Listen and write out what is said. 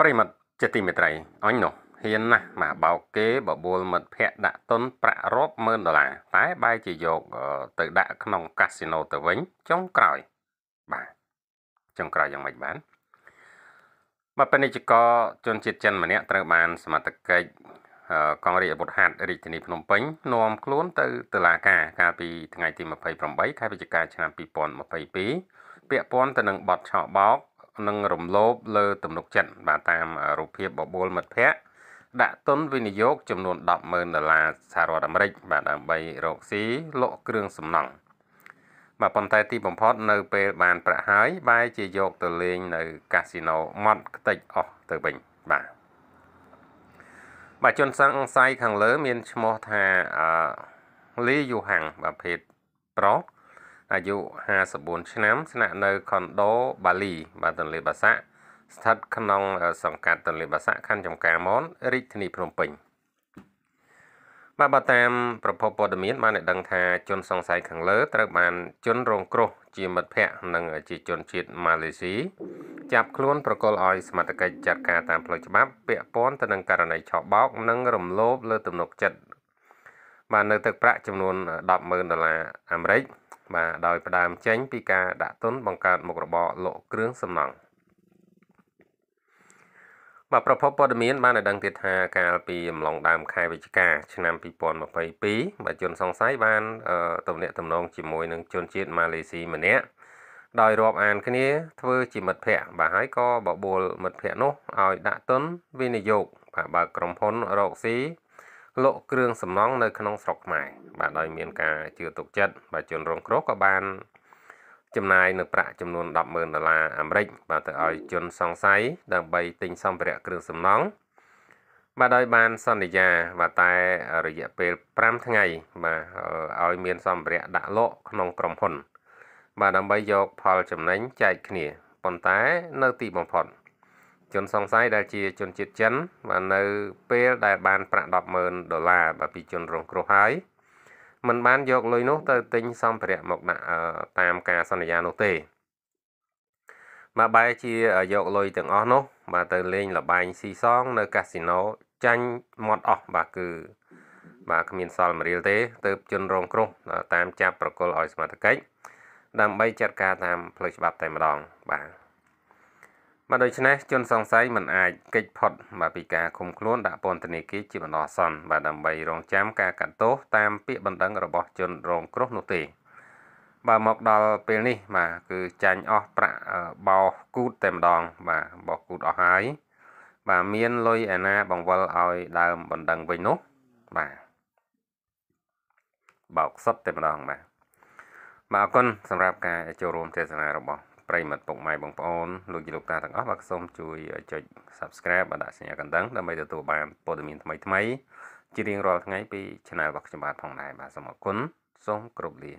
ប្រិមិត្តជាទីមេត្រីអញនោះហ៊ានណាស់មកបោកគេបបួលមិត្តភ័ក្តិដាក់ទុនប្រាក់រាប់ម៉ឺនដុល្លារតែបែរជាយក ទៅដាក់ក្នុង កាស៊ីណូទៅវិញចុងក្រោយបាទចុងក្រោយយ៉ាងម៉េចបានបាទពាណិជ្ជករជនជាតិចិនម្នាក់ត្រូវបាន សមត្ថកិច្ចកងរាជអាវុធហត្ថរាជធានីភ្នំពេញនាំខ្លួនទៅតុលាការកាលពីថ្ងៃទី28ខែវិច្ឆិកាឆ្នាំ2022ពាក់ព័ន្ធទៅនឹងបទឆោបោកនិងរំលោភលើទំនុកចិត្តបាទតាមរូបភាពបបួលមិត្តភ័ក្តិដាក់ទុនវិនិយោគចំនួន100000ដុល្លារសហរដ្ឋអាមេរិកបាទដើម្បីរកស៊ីលក់គ្រឿងសំណង់បាទប៉ុន្តែទីបំផុតនៅ ពេលបានប្រាក់ហើយបែរជាយកទៅលេង នៅ កាស៊ីណូម៉ត់ខ្ទេចអស់ទៅវិញបាទបាទជនសង្ស័យខាងលើ មានឈ្មោះថាអឺលីយូហាំងបាទភេទប្រុសអាយុ54ឆ្នាំ ស្នាក់នៅខុនដូបាលីបាទទន្លេបាសាក់ស្ថិត ក្នុង សង្កាត់ទន្លេបាសាក់ខណ្ឌចំការមនរាជធានីភ្នំពេញបាទបើតាម ប្រភពព័ត៌មានបានឲ្យដឹងថាជនសង្ស័យខាងលើត្រូវបានជនរងគ្រោះជាមិត្តភ័ក្តិនិងជាជនជាតិម៉ាឡេស៊ីចាប់ខ្លួន ប្រកល់ឲ្យសមត្ថកិច្ចចាត់ការតាមផ្លូវច្បាប់ពាក់ព័ន្ធទៅនឹងករណីឆបោកនិង រំលោភលើទំនុកចិត្តបាទនៅទឹកប្រាក់ចំនួន100,000ដុល្លារអាមេរិកបាទដោយផ្ដើមចេញពីការដាក់ទុន បង្កើតមុខរបរលក់គ្រឿងសំណង់បាទប្រភពព័ត៌មានបានឲ្យដឹងទៀតថាកាលពីអំឡុងដើមខែវិច្ឆិកា ឆ្នាំ2022បាទជនសង្ស័យបានទំនាក់ទំនងជាមួយនឹងជនជាតិម៉ាឡេស៊ីម្នាក់ដោយរាប់អានគ្នាធ្វើជាមិត្តភ័ក្តិបាទហើយក៏បបួលមិត្តភ័ក្តិនោះឲ្យដាក់ទុនវិនិយោគបាទបើកក្រុមហ៊ុនរកស៊ីលក់គ្រឿងសំណង់នៅក្នុងស្រុកខ្មែរបាទដោយមាន ការជឿទុកចិត្តបាទជនរងគ្រោះក៏បានចំណាយនៅប្រាក់ចំនួន100000ដុល្លារអាមេរិកបាទទៅឲ្យជនសង្ស័យដើម្បីទិញសម្ភារៈគ្រឿងសំណង់បាទដោយបានសន្យាបាទតែរយៈពេល5ថ្ងៃ បាទឲ្យមានសម្ភារៈដាក់លក់ក្នុងក្រុមហ៊ុនបាទដើម្បីយកផលចំណេញចែកគ្នាប៉ុន្តែ នៅទីបំផុតជនសង្ស័យដែលជាជនជាតិចិនបាននៅពេលដែល បានប្រាក់100000ដុល្លារបាទពីជនរង គ្រោះហើយมันបានយកលុយនោះ ទៅទិញសម្ភារៈមកដាក់តាមការសន្យានោះទេបាទបែរជាយកលុយទាំងអស់នោះបាទទៅលេងលបែងស៊ីសង នៅ កាស៊ីណូចាញ់មាត់អស់បាទគឺ បាទគ្មានសល់មរៀលទេទៅ ជនរង គ្រោះតាមចាប់ប្រកុលឲ្យសមត្ថកិច្ចដើម្បីចាត់ការតាមផ្លូវច្បាប់តែម្ដង បាទបាទដូច្នេះជនសង្ស័យមិនអាចកិច្ចផុតបាទពីការឃុំខ្លួន ដាក់ពន្ធនាគារជាបណ្ដោះអាសន្នបាទដើម្បីរងចាំការកាត់ទោសតាមពាក្យបណ្ដឹងរបស់ជនរងគ្រោះនោះទេបាទមកដល់ពេលនេះបាទគឺចាញ់អស់ប្រាក់បោគូតតែម្ដង បាទបោគូតអស់ហើយ បាទមានលុយឯណាបង្វិលឲ្យដើមបណ្ដឹងវិញនោះបាទបោកសុទ្ធតែម្ដងបាទបាទអរគុណសម្រាប់ការចូលរួមទេសនារបស់ប្រិមត្តពុកម៉ែបងប្អូនលោកជីលោកតាទាំងអស់បាទសូមជួយចុច Subscribe បាទដាក់សញ្ញាកណ្ដឹងដើម្បីទទួលបានព័ត៌មានថ្មីថ្មីជារៀងរាល់ថ្ងៃពី Channel របស់ខ្ញុំបាទផងដែរបាទសូមអរគុណសូមគោរពលា